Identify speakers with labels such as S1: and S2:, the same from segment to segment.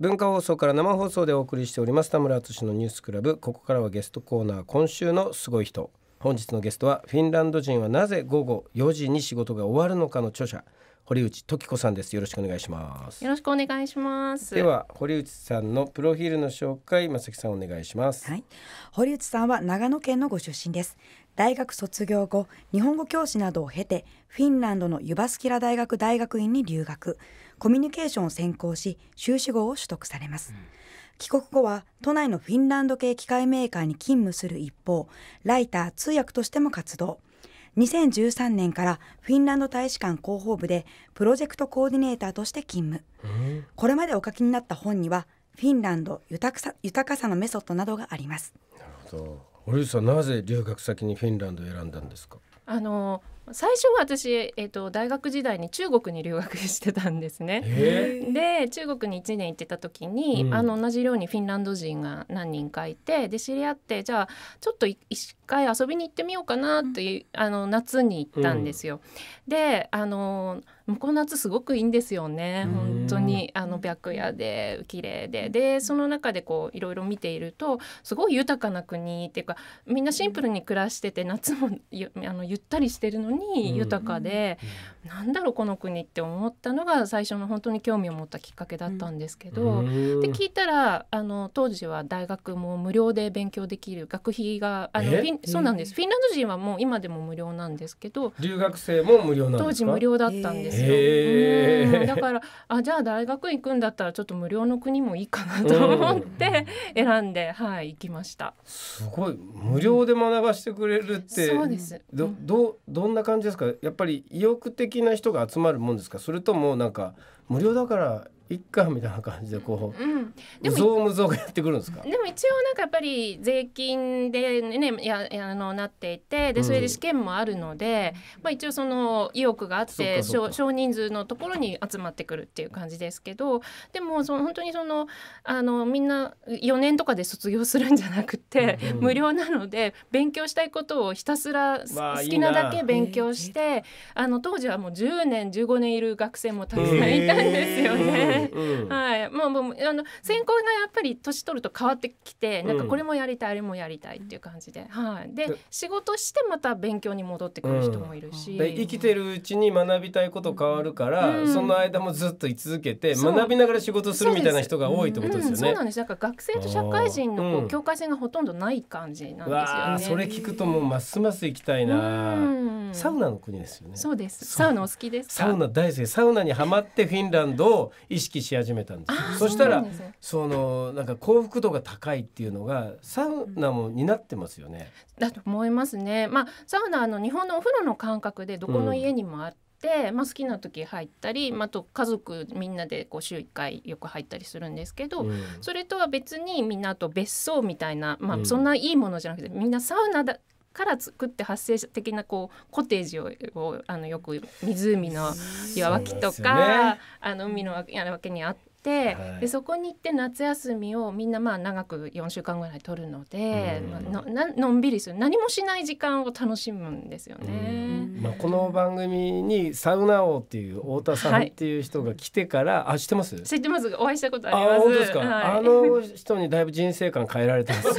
S1: 文化放送から生放送でお送りしております田村敦のニュースクラブここからはゲストコーナー今週のすごい人本日のゲストはフィンランド人はなぜ午後4時に仕事が終わるのかの著者堀内時子さんですよろしくお願いします
S2: よろしくお願いします
S3: では堀内さんのプロフィールの紹介正木さんお願いします、はい、堀内さんは長野県のご出身です大学卒業後日本語教師などを経てフィンランドのユバスキラ大学大学院に留学コミュニケーションを専攻し修士号を取得されます、うん、帰国後は都内のフィンランド系機械メーカーに勤務する一方ライター通訳としても活動2013年からフィンランド大使館広報部でプロジェクトコーディネーターとして勤務、うん、これまでお書きになった本にはフィンランド豊かさ豊かさのメソッドなどがあります
S1: なるほど堀内さんなぜ留学先にフィンランドを選んだんですか
S3: あの最初は私、
S2: えっと、大学時代に中国に留学してたんですね。で中国に1年行ってた時に、うん、あの同じ寮にフィンランド人が何人かいてで知り合ってじゃあちょっと一回遊びに行ってみようかなっていう、うん、あの夏に行ったんですよ。うん、であのーこう夏すごくいいんですよね本当にあの白夜で綺麗ででその中でこういろいろ見ているとすごい豊かな国っていうかみんなシンプルに暮らしてて夏もゆあのゆったりしてるのに豊かで、なんだろうこの国って思ったのが最初の本当に興味を持ったきっかけだったんですけど、
S1: で聞い
S2: たらあの当時は大学も無料で勉強できる学費があのそうなんです、フィンランド人はもう今でも無料なんですけど
S1: 留学生も無料なんですか当時無料
S2: だったんですですよ。えだからあじゃあ大学行くんだったらちょっと無料の国もいいかなと思って選んで、うん、はい行きました。す
S1: ごい無料で学ばしてくれるって、そうです。どどどんな感じですか。やっぱり意欲的な人が集まるもんですか。それともなんか無料だからいっかみたいな感じでこう、うん、でもゾムゾがやってくるんですかで
S2: も一応なんかやっぱり税金でねややのなっていてでそれで試験もあるので、うん、まあ、一応その意欲があって少少人数のところに集まってくるっていう感じですけどでもその本当にそのあのみんな4年とかで卒業するんじゃなくて、うん、無料なので勉強したいことをひたすら好きなだけ勉強して、あの当時はもう10年15年いる学生もたくさんいたんですよね。えーはい、まあ、もう、あの、選考がやっぱり年取ると変わってきて、なんかこれもやりたい、あれもやりたいっていう感じで。はい、で、仕事してまた勉強に戻ってくる人もいるし。生き
S1: てるうちに学びたいこと変わるから、その間もずっと居続けて、学びながら仕事するみたいな人が多いってことですよね。そうなんで
S2: す。だから、学生と社会人のこう境界線がほとんどない感じなんですよね。それ聞くと
S1: もうますます行きたいな。サウナの国ですよね。そ
S2: うです。サウナお好きですサウナ
S1: 大好き。サウナにハマってフィンランドを意識識し始めたんですそしたらそのなんか幸福度が高いっていうのがサウナもなってますよね、
S2: うん、だと思いますねまあサウナの日本のお風呂の感覚でどこの家にもあって、うんまあ、好きな時入ったり、まあ、と家族みんなでこう週1回よく入ったりするんですけど、うん、それとは別にみんなあと別荘みたいな、まあ、そんないいものじゃなくて、みんなサウナだから作って発生的なこうコテージをあのよく湖の岩脇とか、ね、あの海のあのわけにあって。、はい、でそこに行って夏休みをみんなまあ長く4週間ぐらい取るので、まあ、ののんびりする何もしない時間を楽しむんですよね。
S1: まあ、この番組にサウナ王っていう太田さんっていう人が来てから、はい、あ知ってます知
S2: ってますお会いしたことあ
S1: りますあ本当ですか、はい、あの人にだいぶ人生観変えられたんすよ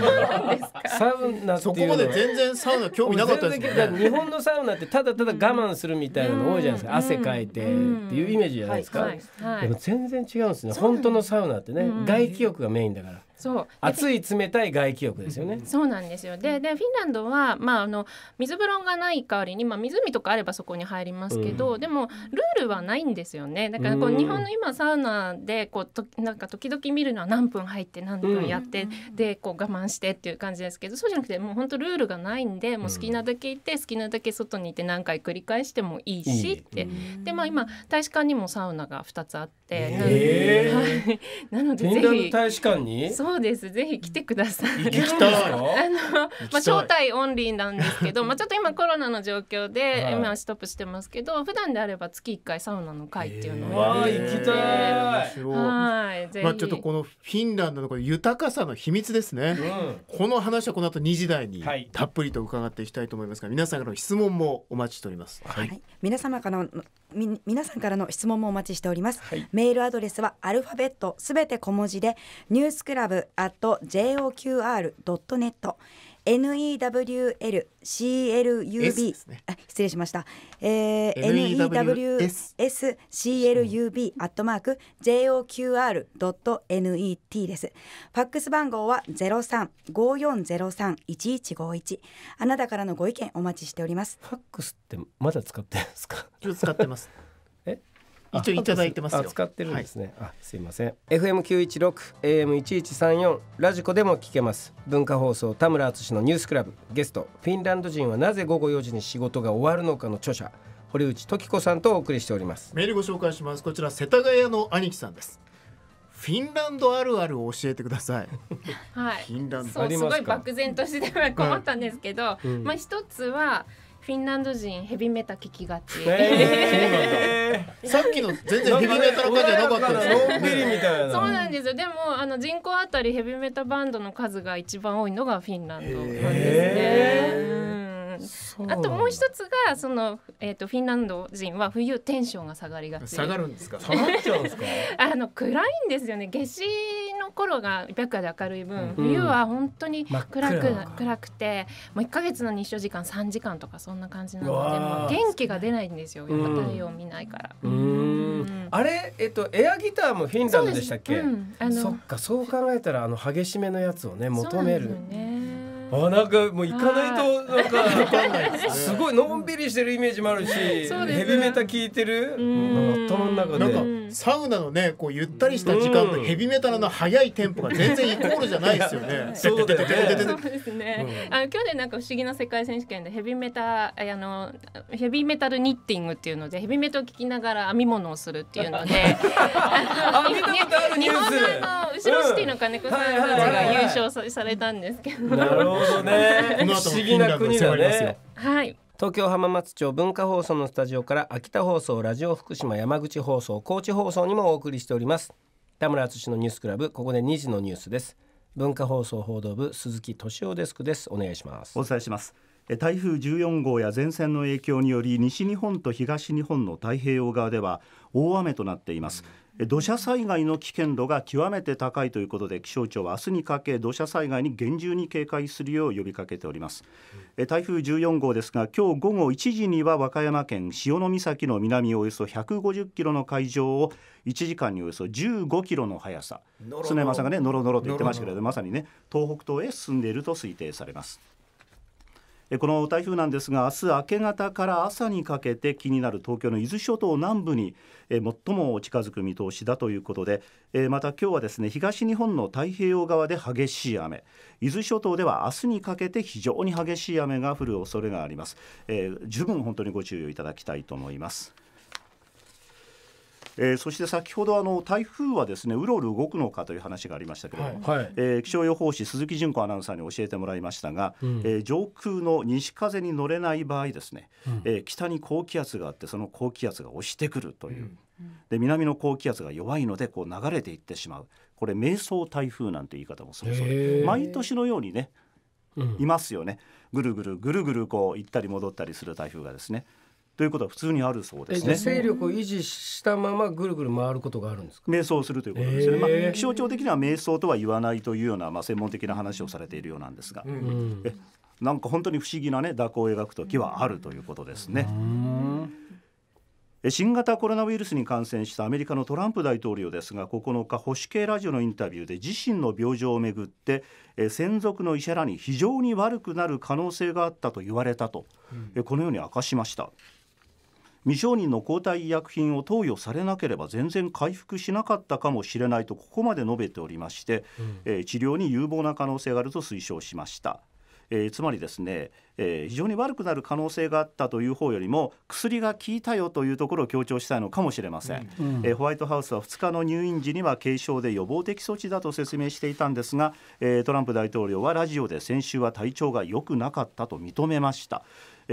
S1: サウナそこまで全然サウナ興味なかったですね日本のサウナってただただ我慢するみたいなの多いじゃないですか、汗かいてっていうイメージじゃないですか、はい、でも全然違うんですねね本当のサウナってね、外気浴がメインだから
S2: そう熱い
S1: 冷たい外気浴ですよね。
S2: そうなんですよででフィンランドは、まあ、あの水風呂がない代わりに、まあ、湖とかあればそこに入りますけど、うん、でもルールはないんですよねだからこう、日本の今サウナでこうとなんか時々見るのは何分入って何分やって、うん、でこう我慢してっていう感じですけどそうじゃなくてもう本当ルールがないんでもう好きなだけ行って好きなだけ外にいて何回繰り返してもいいしって、でまあ今大使館にもサウナが2つあって、
S1: え
S2: ー、なのでぜひ。大
S1: 使館にそ
S2: うそうですぜひ来てください。行きたいあのまあ招待オンリーなんですけど、まあちょっと今コロナの状況で、今ストップしてますけど、普段であれば月一回サウナの会っていうのをやっえー、行きたい。はい、まあ
S4: ちょっとこのフィンランドのこれ豊かさの秘密ですね。うん、この話はこの後2時台にたっぷりと伺っていきたいと思いますが、皆さんからの質問もお待ちしております。はい、はい、
S3: 皆様からのみ皆さんからの質問もお待ちしております。メールアドレスはアルファベットすべて小文字でニュースクラブ newl.joqr.net newlclub 失礼しました、えー、newsclub アットマーク joqr.net ですファックス番号は0354031151あなたからのご意見お待ちしておりますファックスっ
S1: てまだ使ってるすか
S3: 使ってます一応いただいてますよ使ってるんで
S1: すね、はい、あすいません f m 九一六 a m 一一三四ラジコでも聞けます文化放送田村敦のニュースクラブゲストフィンランド人はなぜ午後四時に仕事が終わるのかの著者堀内時子さんとお送りしております
S4: メールご紹介しますこちら世田谷の兄貴さんですフィンランドあるあるを教えてください。
S2: はい。フィンランドすごい漠然として困ったんですけど、うんうん、まあ一つはフィンランド人ヘビメタ聞きがち。
S4: えー、さっきの全然ヘビメタの感じじゃなかったですよ。のんびみたいな。そうな
S2: んですよ。でもあの人口あたりヘビメタバンドの数が一番多いのがフィンランドなんですね。
S5: え
S2: ーるあともう一つがその、えーと、フィンランド人は冬テンションが下がりがち下がるんですか 下がっちゃうんですか。あの暗いんですよね夏至の頃が白夜で明るい分、うん、冬は本当に暗く暗くてもう一か月の日照時間三時間とかそんな感じなので元気が出ないんですよやっぱ太陽見ないから。
S1: あれ、えっと、エアギターもフィンランドでしたっけ、うん、そっかそう考えたらあの激しめのやつをね求める。ねあなんかもう行かないとなんか すごいのんびりしてるイメージもあるしヘビメタ聞いてる頭の中でなんかサウナのねこうゆったりした時間とヘビ
S4: メタの早いテンポが全然イコールじゃないですよね。そうで
S2: すね。あの去年なんか不思議な世界選手権でヘビメタあのヘビメタルニッティングっていうのでヘビメタを聞きながら編み物をするっていうので日本の後ろシティの金子さんが優勝されたんですけど。どね。不思議
S1: な国だね。はい。東京浜松町文化放送のスタジオから秋田放送ラジオ福島山口放送高知放送にもお送りしております田村敦のニュー
S6: スクラブここで2時のニュースです文化放送報道部鈴木敏夫デスクですお願いしますお伝えします台風14号や前線の影響により西日本と東日本の太平洋側では大雨となっています、うん土砂災害の危険度が極めて高いということで気象庁は明日にかけ土砂災害に厳重に警戒するよう呼びかけております、うん、台風14号ですが今日午後1時には和歌山県潮岬の南およそ150キロの海上を1時間におよそ15キロの速さ常山さんがねのろのろと言ってましたけれどまさにね東北東へ進んでいると推定されますこの台風なんですが明日明け方から朝にかけて気になる東京の伊豆諸島南部に最も近づく見通しだということでまた今日はですね東日本の太平洋側で激しい雨伊豆諸島では明日にかけて非常に激しい雨が降る恐れがあります、えー、十分本当にご注意いただきたいと思います。えー、そして先ほどあの台風はですねうろうろ動くのかという話がありましたけれども、はい、えー、気象予報士鈴木純子アナウンサーに教えてもらいましたが、うん、えー、上空の西風に乗れない場合ですね、うん、え北に高気圧があってその高気圧が押してくるという。で南の高気圧が弱いのでこう流れていってしまうこれ迷走台風なんて言い方もするそうで毎年のようにねいますよね、ぐるぐるぐるぐるこう行ったり戻ったりする台風がですねということは普通にあるそうですね。勢力を維
S1: 持したままぐるぐる回ることがあるんですか。瞑想
S6: するということですね。えー、まあ気象庁的には瞑想とは言わないというようなまあ専門的な話をされているようなんですが、うん、えなんか本当に不思議なね蛇行を描く時はあるということですね。新型コロナウイルスに感染したアメリカのトランプ大統領ですが9日保守系ラジオのインタビューで自身の病状をめぐって専属の医者らに非常に悪くなる可能性があったと言われたと、うん、このように明かしました。未承認の抗体医薬品を投与されなければ全然回復しなかったかもしれないとここまで述べておりまして、うん、えー、治療に有望な可能性があると推奨しました。えー、つまりですね、えー、非常に悪くなる可能性があったという方よりも薬が効いたよというところを強調したいのかもしれません、うんうん、えー、ホワイトハウスは2日の入院時には軽症で予防的措置だと説明していたんですが、えトランプ大統領はラジオで先週は体調が良くなかったと認めました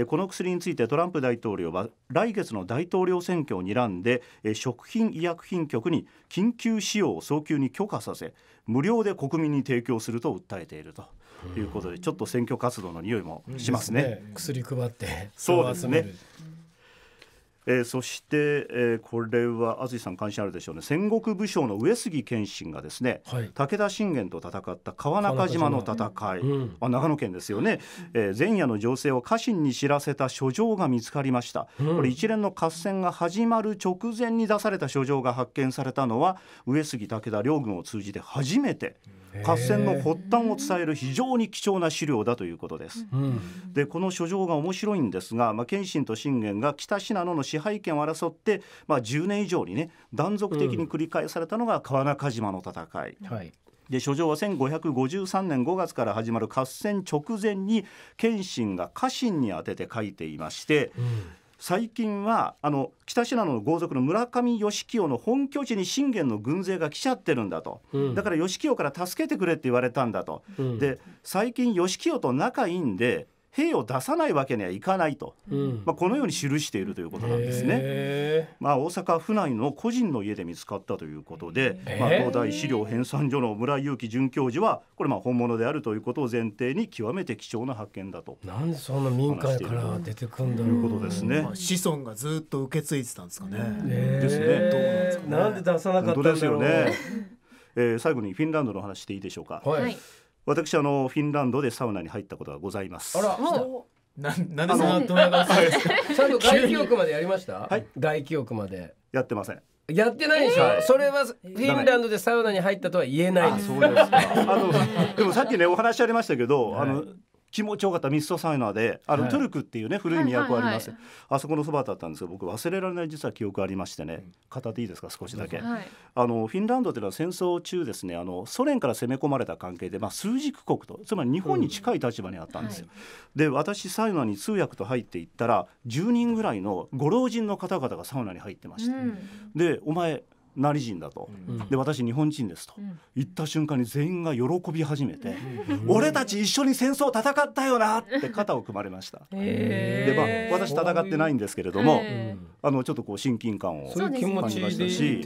S6: この薬についてトランプ大統領は来月の大統領選挙を睨んで食品医薬品局に緊急使用を早急に許可させ無料で国民に提供すると訴えていると。いうことで、ちょっと選挙活動の匂いもしますね。
S1: すね薬配ってそうですね。
S6: えー、そして、えー、これは淳さん関心あるでしょうね戦国武将の上杉謙信がですね、はい、武田信玄と戦った川中島の戦い、うん、あ長野県ですよね、えー、前夜の情勢を家臣に知らせた書状が見つかりました、うん、これ一連の合戦が始まる直前に出された書状が発見されたのは上杉武田両軍を通じて初めて合戦の発端を伝える非常に貴重な資料だということです、うん、でこの書状が面白いんですが、まあ、謙信と信玄が北信濃の支支配権を争って、まあ、10年以上にね断続的に繰り返されたのが川中島の戦い。うん、はいで書状は1553年5月から始まる合戦直前に謙信が家臣に宛てて書いていまして、うん最近はあの北信濃の豪族の村上義清の本拠地に信玄の軍勢が来ちゃってるんだと、うん、だから義清から助けてくれって言われたんだと、うん、で最近義清と仲いいんで兵を出さないわけにはいかないと、うん、まあ、このように記しているということなんですね。まあ、大阪府内の個人の家で見つかったということで、まあ、東大資料編纂所の村井勇樹准教授はこれまあ本物であるということを前提に極めて貴重な発見だと。
S1: なんでそんな民
S6: 間から
S1: 出てくんだろう。いうこと
S6: ですね、まあ、子
S4: 孫がずっと受け継
S6: いでたんですかね。ですね。どうなんですか、ね、なんで出さなかったんだろう。ですよね。えー、最後にフィンランドの話していいでしょうか、はい、私あのフィンランドでサウナに入ったことがございます。あら
S1: なん、
S4: なんでそのドヤ顔ちゃんと外記憶までやりまし
S6: た？はい、
S1: 外記憶までやってません。やってないでしょ、えー、それはフィンランドでサウナに入ったと
S6: は言えないあ、そうですかあのでもさっきねお話ありましたけど、はい、あの気持ちよかったミストサウナであの、はい、トゥルクっていうね古い都あります、あそこのそばだったんですけど僕忘れられない実は記憶ありましてね語っていいですか少しだけ、はい、あのフィンランドというのは戦争中ですねあのソ連から攻め込まれた関係で、まあ、枢軸国とつまり日本に近い立場にあったんですよ、うんはい、で私サウナに通訳と入っていったら10人ぐらいのご老人の方々がサウナに入ってました、うん、でお前ナ人だと、で私日本人ですと、言った瞬間に全員が喜び始めて、俺たち一緒に戦争戦ったよなって 肩を組まれました。で、まあ、私戦ってないんですけれども、あのちょっとこう親近感を感じましたし、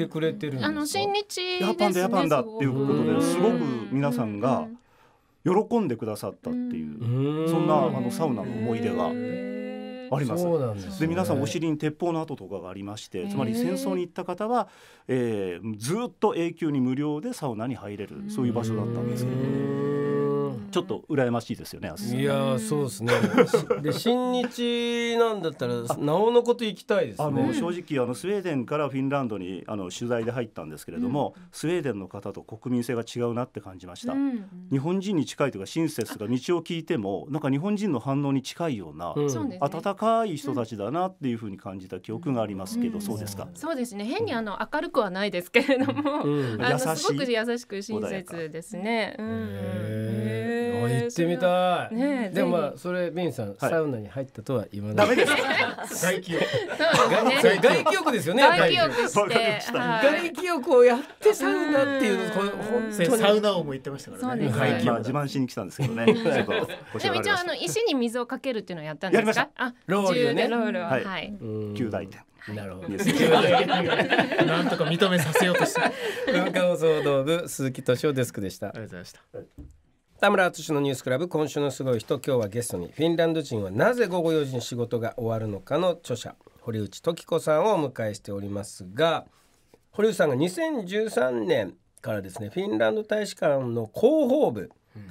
S6: あ
S2: の新日やパンだやパンだってい
S6: うことですごく皆さんが喜んでくださったっていう、そんなあのサウナの思い出が。
S5: あります。で、ね、皆さんお尻
S6: に鉄砲の跡とかがありまして、つまり戦争に行った方は、えー、ずっと永久に無料でサウナに入れるそういう場所だったんですけど。ちょっと羨ましいですよねいやそうですねで新日なんだったらなおのこと行きたいです、ね、あの正直あのスウェーデンからフィンランドにあの取材で入ったんですけれども、スウェーデンの方と国民性が違うなって感じました、日本人に近いというか親切が道を聞いてもなんか日本人の反応に近いような、温かい人たちだなっていうふうに感じた記憶がありますけど、そうですかそ
S2: うですね変にあの明るくはないですけれども、あ
S6: のすごく
S2: 優しく親切ですね。うん
S1: ってみたい、ね、でもまあそれビンさん、サウナに入ったとは言わないダメです外気浴外気浴ですよね外気
S6: 浴して外
S1: 気浴をやってサウナっていうこれ
S2: 本
S4: 当サウナ王も言
S5: ってまし
S6: たからね外気浴自慢しに来たんですけどね でも一応
S2: あの石に水をかけるっていうのをやったんですかあロールねロールははい
S6: 九大点
S4: なるほど。
S1: なんとか認めさせようとした。文化放送道部鈴木敏夫デスクでした。ありがとうございました。田村淳のニュースクラブ今週のすごい人今日はゲストにフィンランド人はなぜ午後4時に仕事が終わるのかの著者堀内時子さんをお迎えしておりますが堀内さんが2013年からですねフィンランド大使館の広報部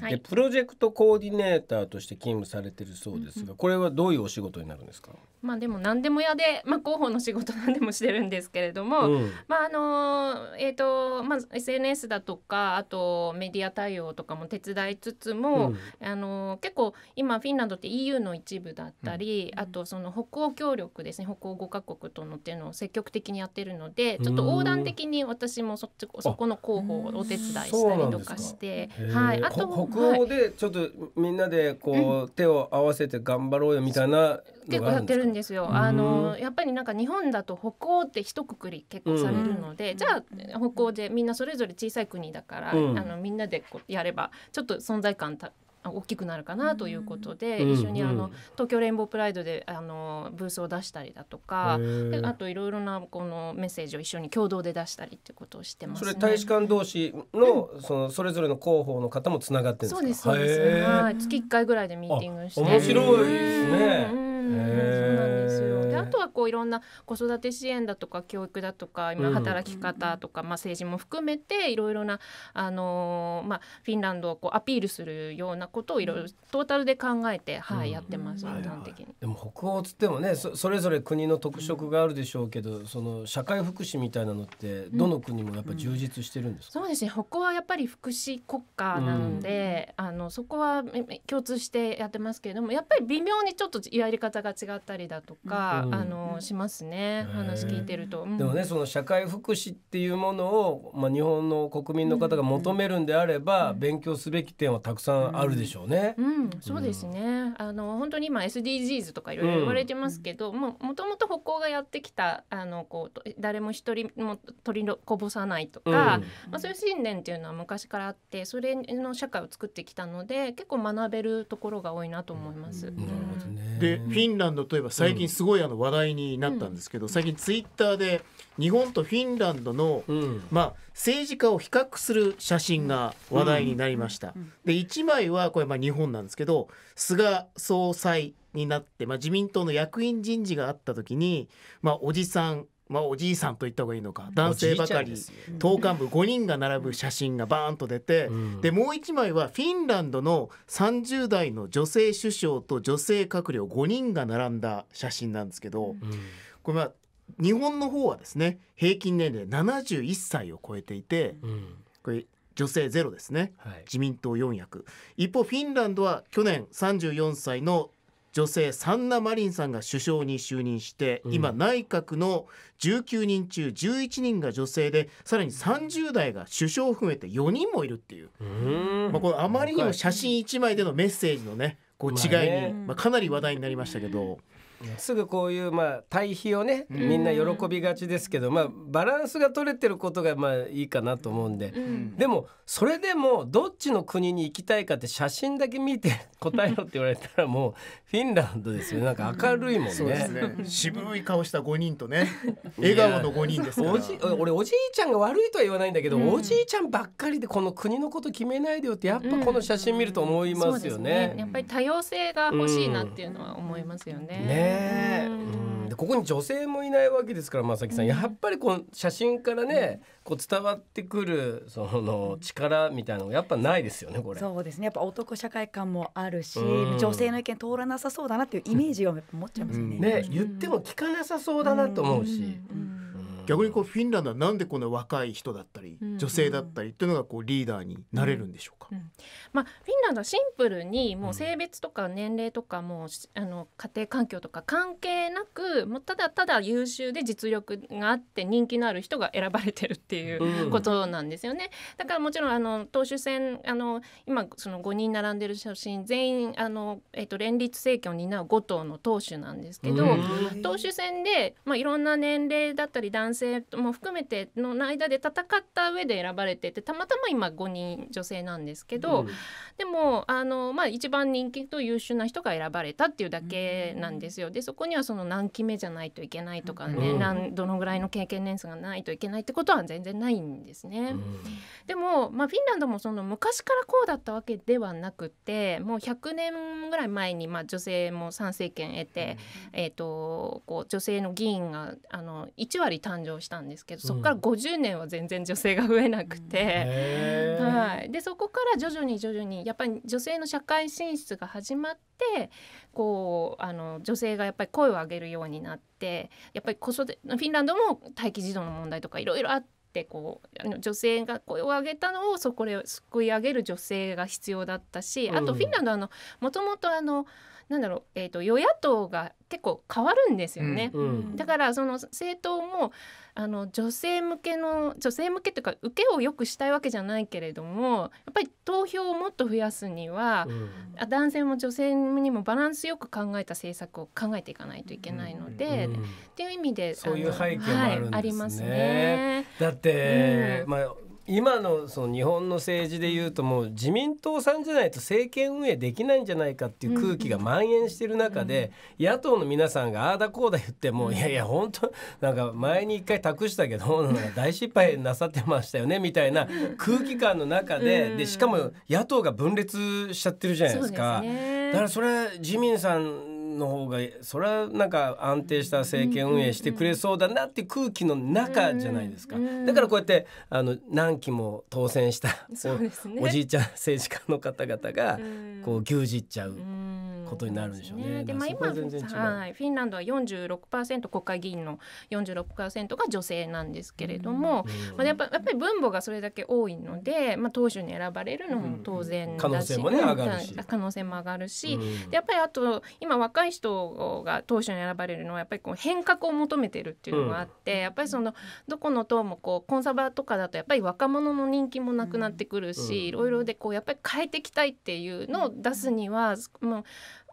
S1: でプロジェクトコーディネーターとして勤務されてるそうですが、これはどういうお仕事になるんですか。
S2: まあでも何でも屋で、まあ広報の仕事何 でもしてるんですけれども、うん、まああのえっ、ー、とまあ SNS だとかあとメディア対応とかも手伝いつつも、うん、あの結構今フィンランドって EU の一部だったり、うん、あとその北欧協力ですね北欧5カ国とのっていうのを積極的にやってるので、ちょっと横断的に私もそっちそこの広報をお手伝いしたりとかして、はいあと北
S1: 欧でちょっとみんなでこう手を合わせて頑張ろうよみたいな結構やってるんですよ。あのや
S2: っぱりなんか日本だと北欧って一括り結構されるので、うん、じゃあ北欧でみんなそれぞれ小さい国だから、うん、あのみんなでこうやればちょっと存在感た大きくなるかなということで、一緒にあの東京レインボープライドであのブースを出したりだとかあといろいろなこのメッセージを一緒に共同で出したりってことをしてます、ね、それ大使
S1: 館同士の,、そのそれぞれの広報の方もつながってそうですそうです、はい、
S2: 月1回ぐらいでミーティングして面白いですね、う
S1: んそうなんですよ
S2: あとはこういろんな子育て支援だとか教育だとか今働き方とか、まあ、政治も含めていろいろな、あのまあ、フィンランドをこうアピールするようなことをいろいろトータルで考えて、はい、やってます、はいはい、
S1: でも北欧つってもねそれぞれ国の特色があるでしょうけど、その社会福祉みたいなのってどの国もやっぱ充実してるんです、
S2: うん、そうですね北欧はやっぱり福祉国家なので、うん、あのそこは共通してやってますけれどもやっぱり微妙にちょっとやり方が違ったりだとか、あのしますね話聞いてると、でもね
S1: その社会福祉っていうものを、まあ、日本の国民の方が求めるんであれば、勉強すべき点はたくさんあるでしょうね。うんそう
S2: ですねあの本当に今 SDGs とかいろいろ言われてますけど、もともと北欧がやってきたあのこう誰も一人も取りこぼさないとか、まあ、そういう信念っていうのは昔からあってそれの社会を作ってきたので結構学べるところが多いなと思います。
S4: でフィンランドといえば最近すごいあの話題になったんですけど、最近ツイッターで日本とフィンランドの、まあ、政治家を比較する写真が話題になりました。で1枚はこれまあ日本なんですけど菅総裁になって、まあ、自民党の役員人事があった時に、まあ、おじさんまあ、おじいさんと言った方がいいのか男性ばかり党幹部5人が並ぶ写真がバーンと出て、うん、でもう1枚はフィンランドの30代の女性首相と女性閣僚5人が並んだ写真なんですけど、うん、これは日本の方はですね平均年齢71歳を超えていて、うん、これ女性ゼロですね、はい、自民党4役一方フィンランドは去年34歳の女性サンナ・マリンさんが首相に就任して、うん、今内閣の19人中11人が女性でさらに30代が首相を含めて4人もいるっていうまあ、このあまりにも写真1枚でのメッセージのねこう違いに、
S1: まあ、かなり話題になりましたけど。すぐこういうまあ対比をねみんな喜びがちですけど、まあ、バランスが取れてることがまあいいかなと思うんで、でもそれでもどっちの国に行きたいかって写真だけ見て答えろって言われたらもうフィンランドですよなんか明るいもんねね、
S4: 渋い顔した5人とね
S1: 笑顔の5人ですおじ俺おじいちゃんが悪いとは言わないんだけど、うん、おじいちゃんばっかりでこの国のこと決めないでよってやっぱこの写真見ると思いますよねうんね、や
S2: っぱり多様性が欲しいなっていうのは思いますよね、うん、
S1: ねでここに女性もいないわけですから正木さん、やっぱりこの写真からね、こう伝わってくるその力みたいなのやっぱないですよねこれ
S3: そうですねやっぱ男社会感もあるし、女性の意見通らなさそうだなっていうイメージを持っちゃいますよね。ね言っても聞かなさそうだなと思う
S1: し。うん
S4: 逆にこうフィンランドはなんでこの若い人だったり女性だったりっていうのがこうリーダーになれるんでしょうか、うんうん、
S2: まあ、フィンランドはシンプルにもう性別とか年齢とかも、あの家庭環境とか関係なくもうただただ優秀で実力があって人気のある人が選ばれてるっていうことなんですよね。だからもちろんあの党首選あの今その5人並んでる写真全員あの、えー、と連立政権を担う5党の党首なんですけど、党首選で、まあ、いろんな年齢だったり男性性も含めての間で戦った上で選ばれててたまたま今5人女性なんですけど、うん、でもあの、まあ、一番人気と優秀な人が選ばれたっていうだけなんですよ。でそこにはその何期目じゃないといけないとかね、うん、どのぐらいの経験年数がないといけないってことは全然ないんですね。でも、まあ、フィンランドもその昔からこうだったわけではなくてもう100年ぐらい前に、まあ、女性も参政権得て、えーと、とこう女性の議員があの1割誕生したんですけどそこから50年は全然女性が増えなくて、うん、はい、でそこから徐々に徐々にやっぱり女性の社会進出が始まってこうあの女性がやっぱり声を上げるようになってやっぱり子育てフィンランドも待機児童の問題とかいろいろあって。こう女性が声を上げたのをそこで救い上げる女性が必要だったしあとフィンランドはもともとあのなんだろう、えーと、与野党が結構変わるんですよね、うんうん、だからその政党もあの女性向けの女性向けというか受けをよくしたいわけじゃないけれどもやっぱり投票をもっと増やすには、うん、男性も女性にもバランスよく考えた政策を考えていかないといけないので、うんうん、っていう意味でそういう背景も
S1: あ、ねはい、りますね。だって、まあ今のその日本の政治でいうともう自民党さんじゃないと政権運営できないんじゃないかっていう空気が蔓延している中で、野党の皆さんがああだこうだ言っても、いやいや本当なんか前に一回託したけど大失敗なさってましたよねみたいな空気感の中で,、でしかも野党が分裂しちゃってるじゃないですか。だからそれ自民さんの方がそれはなんか安定した政権運営してくれそうだなって空気の中じゃないですか、だからこうやってあの何期も当選したお,、ね、おじいちゃん政治家の方々がこう牛耳っちゃう。ことになるんでしょうね。うでねで、まあ今、今
S2: はい、フィンランドは46%国会議員の46%が女性なんですけれども、うん、まあやっぱやっぱり分母がそれだけ多いので、まあ党首に選ばれるのも当然だし、うん、可能性も、ね、上がるし、可能性も上がるし、うん、やっぱりあと今若若い人が当初に選ばれるのはやっぱりこう変革を求めてるっていうのがあって、うん、やっぱりそのどこの党もこうコンサバとかだとやっぱり若者の人気もなくなってくるし、うん、いろいろでこうやっぱり変えていきたいっていうのを出すには、もう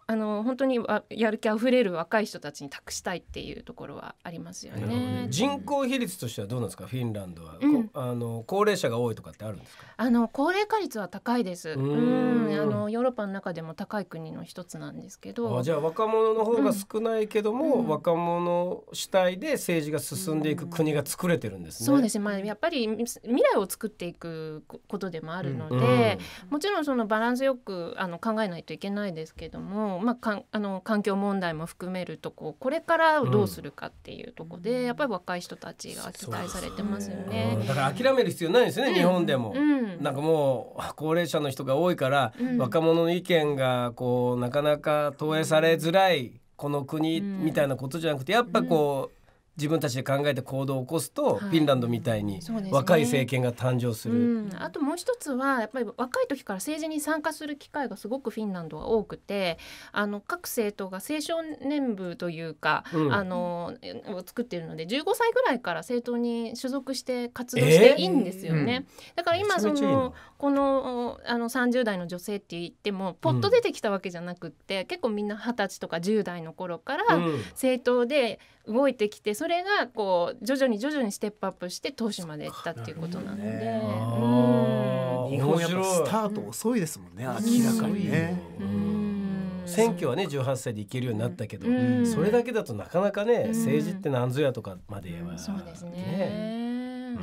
S2: あの本当にやる気あふれる若い人たちに託したいっていうところはありますよね。ね
S1: 人口比率としてはどうなんですか、フィンランドは、うん、あの高齢者が多いとかってあるんですか。あの
S2: 高齢化率は高いです。うんあのヨーロッパの中でも高い国の一つなんですけど。じゃあ
S1: 若者の方が少ないけども、うん、若者主体で政治が進んでいく国が作れてるんです、ねうん、そう
S2: ですね。まあやっぱり未来を作っていくことでもあるので、もちろんそのバランスよくあの考えないといけないですけども。まあ、かんあの環境問題も含めるとこうこれからどうするかっていうところで、うん、やっぱり若い人たちが期待されてますよね、うん、だか
S1: ら諦める必要ないですね、うん、日本でも、なんかもう高齢者の人が多いから、若者の意見がこうなかなか投影されづらいこの国みたいなことじゃなくてやっぱこう、自分たちで考えて行動を起こすと、はい、フィンランドみたいに若い政権が誕生する、
S2: ねうん、あともう一つはやっぱり若い時から政治に参加する機会がすごくフィンランドは多くてあの各政党が青少年部というか、うん、あのを作っているので15歳ぐらいから政党に所属して活動していいんですよね。えーうん、だから今そのこのあの30代の女性って言ってもポッと出てきたわけじゃなくって、結構みんな二十歳とか10代の頃から政党で動いてきてそれがこう徐々に徐々にステップアップして投資までいったっていうことなので、ね、
S1: 日本やっぱスタート遅いですもんね、明らかにね。選挙はね18歳で行けるようになったけど、うん、それだけだとなかなかね、うん、政治って何ぞやとかまでは、ね、そうですね。ねなるほ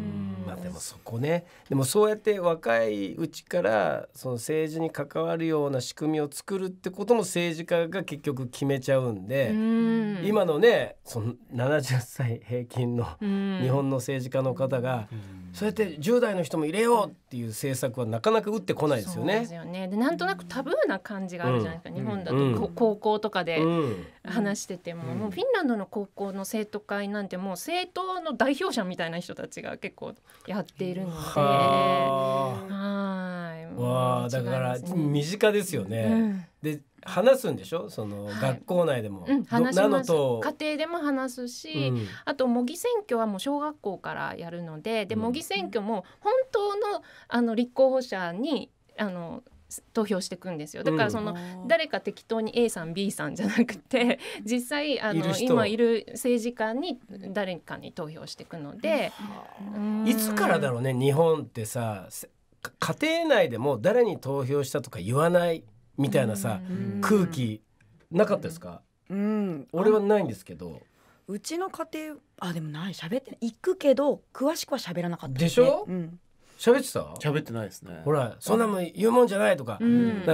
S1: どまあでもそこねでもそうやって若いうちからその政治に関わるような仕組みを作るってことも政治家が結局決めちゃうんで今のねその70歳平均の日本の政治家の方がそうやって10代の人も入れようってっていう政策はなかなか打ってこないですよね。ですよ
S2: ねでなんとなくタブーな感じがあるじゃないですか、うん、日本だと、うん、高校とかで話しててもうん、もうフィンランドの高校の生徒会なんてもう政党の代表者みたいな人たちが結構やっているので。
S1: はいわ、あだから身近ですよね。で話すんでしょその、学校内でも、うん、話します家
S2: 庭でも話すし、うん、あと模擬選挙はもう小学校からやるのでで模擬選挙も本当のあの立候補者にあの投票していくんですよだからその、うん、誰か適当に A さん B さんじゃなくて 実際あの今いる政治家に誰かに投票していくので、いつからだ
S1: ろうね日本ってさ家庭内でも誰に投票したとか言わないみたいなさ、空気なかったですか、
S3: うん俺はないんですけどうちの家庭あでもない喋って行くけど詳しくは喋らなかったでしょ、うん
S1: 喋ってた喋ってないですねほらそんなもん言うもんじゃないとか,、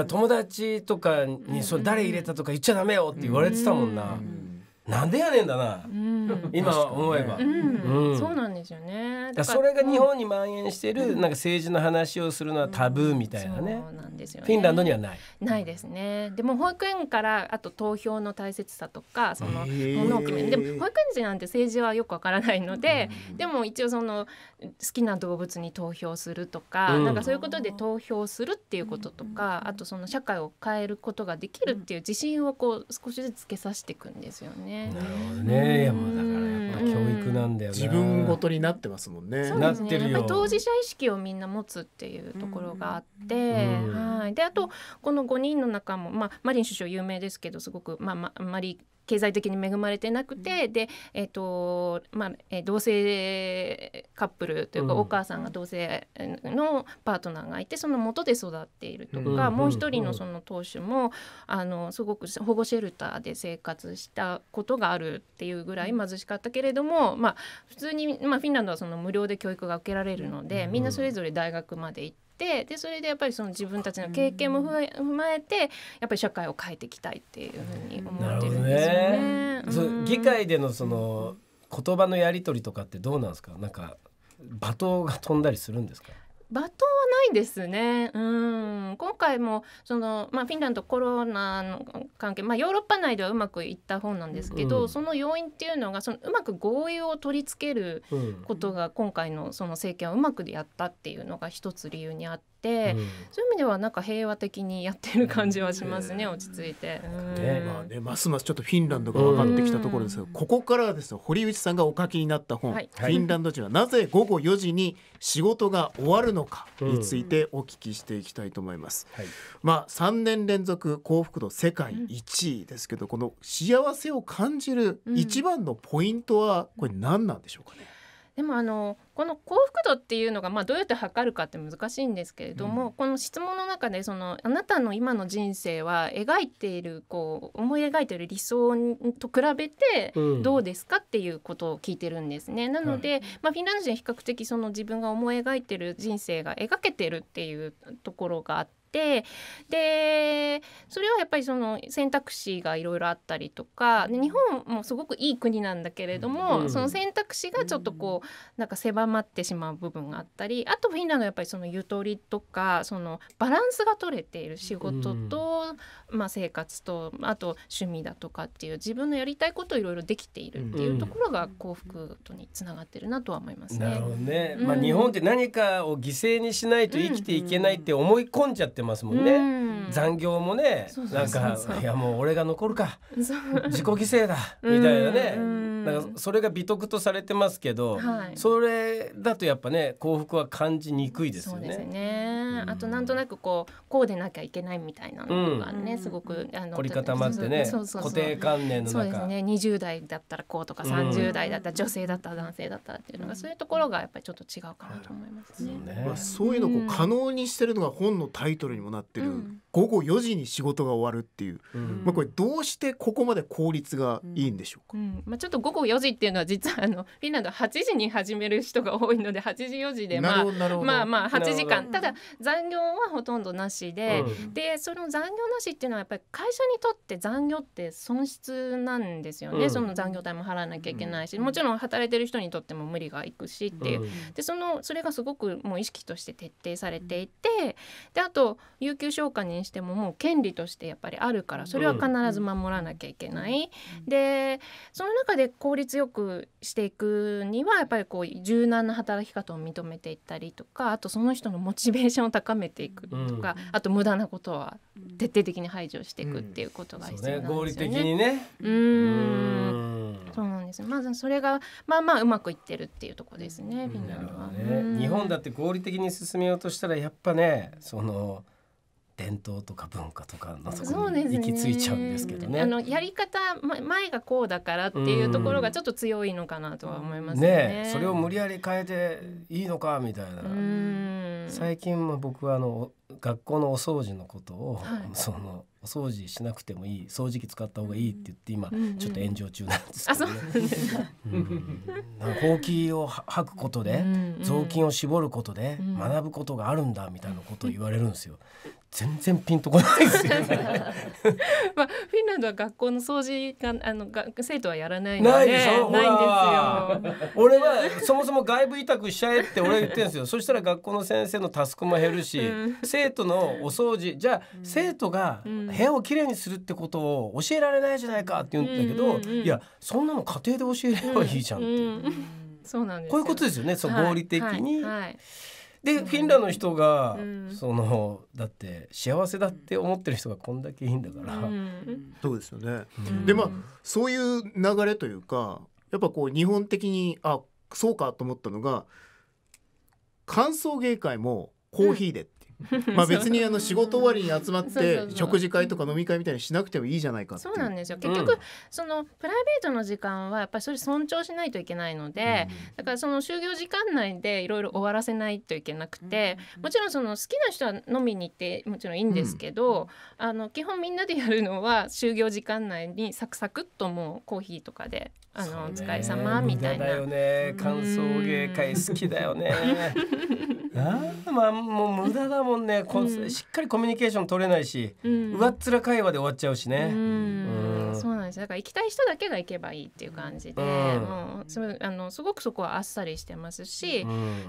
S1: 友達とかにそれ誰入れたとか言っちゃダメよって言われてたもんな、うんなんでやねんだな、うん、今思えば、うんうん、そうなんですよねだそれが日本に蔓延してる、なんか政治の話をするのはタブーみたいなね,、フィンランドにはない
S2: ないですねでも保育園からあと投票の大切さとかそのもを決めるでも保育園児なんて政治はよくわからないので、でも一応その好きな動物に投票するとか、なんかそういうことで投票するっていうこととか、あとその社会を変えることができるっていう自信をこう少しずつつけさせていくんですよね。なるほど
S4: ね。いやもうだからやっぱ教育なんだよ自分ごとになってますもんね。ね。やっぱり当
S2: 事者意識をみんな持つっていうところがあって、はい。であとこの5人の中もまあマリン首相有名ですけどすごくまあま、マリー経済的に恵まれてなくて、うん、で、えーとまあえー、同性カップルというか、うん、お母さんが同性のパートナーがいてその元で育っているとか、もう一人のその当主もあのすごく保護シェルターで生活したことがあるっていうぐらい貧しかったけれども、まあ、普通に、まあ、フィンランドはその無料で教育が受けられるのでみんなそれぞれ大学まで行って。ってでそれでやっぱりその自分たちの経験も踏まえてやっぱり社会を変えていきたいっていうふうに思っ
S1: てるんですよね。ねうん、議会でのその言葉のやり取りとかってどうなんですかなんか罵倒が飛んだりするんですか
S2: 罵倒はないですね。うん今回もその、まあ、フィンランドコロナの関係、まあ、ヨーロッパ内ではうまくいった方なんですけど、うん、その要因っていうのがそのうまく合意を取り付けることが今回のその政権はうまくやったっていうのが一つ理由にあって。て、うん、そういう意味ではなんか平和的にやってる感じはしますね、うん、落ち着いて。ねま
S4: あねますますちょっとフィンランドが分かってきたところですが、ここからはですね堀内さんがお書きになった本、はい、フィンランド人はなぜ午後4時に仕事が終わるのかについてお聞きしていきたいと思います。はい、まあ3年連続幸福度世界1位ですけど、この幸せを感じる一番のポイントはこれ何なんでしょうかね。
S2: でもあのこの幸福度っていうのが、まあ、どうやって測るかって難しいんですけれども、うん、この質問の中でそのあなたの今の人生は描いているこう思い描いている理想と比べてどうですかっていうことを聞いてるんですね。うん、なので、はい、まあ、フィンランド人比較的その自分が思い描いてる人生が描けてるっていうところがあって。てでそれはやっぱりその選択肢がいろいろあったりとか日本もすごくいい国なんだけれども、うん、その選択肢がちょっとこうなんか狭まってしまう部分があったりあとフィンランドはやっぱりそのゆとりとかそのバランスが取れている仕事と、うん、まあ、生活とあと趣味だとかっていう自分のやりたいことをいろいろできているっていうところが幸福とにつながってるなとは思いますね。なるほどね、まあ、日本って何
S1: かを犠牲にしないと生きていけないって思い込んじゃってってますもんね、うん、残業もねなんかいやもう俺が残るか自己犠牲だみたいなね。なんかそれが美徳とされてますけど、はい、それだとやっぱね幸福は感じにくいですよね。
S2: ねあとなんとなくこうこうでなきゃいけないみたいなのがね、うん、すごくあの凝り固まってね固定観念のそうですね20代だったらこうとか30代だったら、女性だったら男性だったらっていうのが、うん、そういうところがやっぱりちょっと違うかなと思いま
S4: すね。そう、ね、まあ、そういうのをこう可能にしてるのが本のタイトルにもなってる。午後4時に仕事が終わるっていう、うん、まあ、これどうしてここまで効率がいいんでしょう
S2: か、うん、まあ、ちょっと午後4時っていうのは実はあの フィンランド8時に始める人が多いので8時4時で、まあ、まあまあ8時間ただ残業はほとんどなしで、うん、でその残業なしっていうのはやっぱり会社にとって残業って損失なんですよね、その残業代も払わなきゃいけないし、もちろん働いてる人にとっても無理がいくしっていう、でそのそれがすごくもう意識として徹底されていてであと有給消化にしてももう権利としてやっぱりあるからそれは必ず守らなきゃいけない、うん、でその中で効率よくしていくにはやっぱりこう柔軟な働き方を認めていったりとかあとその人のモチベーションを高めていくとか、あと無駄なことは徹底的に排除していくっていうこと
S1: が必要なんですよね。合理的にねうん
S2: そうなんですまずそれがまあまあうまくいってるっていうとこですね、フィンランドは、ね、日本
S1: だって合理的に進めようとしたらやっぱねその伝統とか文化とかのとこに行き着いちゃうんですけどね、ね、あの
S2: やり方前がこうだからっていうところがちょっと強いのかなとは思いますねね、それを無
S1: 理やり変えていいのかみたいな最近も僕はあの学校のお掃除のことを、はい、そのお掃除しなくてもいい掃除機使った方がいいって言って今ちょっと炎上中なんですけど、ね、ううんうん、ほうきを吐くことで雑巾を絞ることで学ぶことがあるんだみたいなことを言われるんですよ。全然ピンとこないですよね まあ
S2: フィンランドは学校の掃除があのが生徒はやらないので、ね、ないんです
S1: よ。俺はそもそも外部委託しちゃえって俺は言ってるんですよ。そしたら学校の先生のタスクも減るし、うん、生徒のお掃除じゃあ、うん、生徒が部屋をきれいにするってことを教えられないじゃないかって言うんだけど、うんうんうん、いやそんなの家庭で教えればいいじゃんってう。んう
S2: ん、そうなんですこういうことですよね。そう合理的に。はいはいはい
S1: でフィンランドの人が、そのだって幸せだって思ってる人がこんだけいいんだから、
S4: そうですよね、でまあそういう流れというかやっぱこう日本的にあそうかと思ったのが歓送迎会もコーヒーでっまあ別にあの仕事終わりに集まって食事会とか飲み会みたいにしなくてもいいじゃないかそうなんですよ結局、
S2: そのプライベートの時間はやっぱりそれ尊重しないといけないので、うん、だからその就業時間内でいろいろ終わらせないといけなくて、もちろんその好きな人は飲みに行ってもちろんいいんですけど、あの基本みんなでやるのは就業時間内にサクサクっともうコーヒーとかであの、お疲れ様みたいな。
S1: だよね。歓送迎会好きだよね。あまあもう無駄だもんね、うん、しっかりコミュニケーション取れないし、うん、上っ面会話で終わっちゃうしね。うんそ
S2: うなんですだから行きたい人だけが行けばいいっていう感じで、うん、もうあのすごくそこはあっさりしてますし、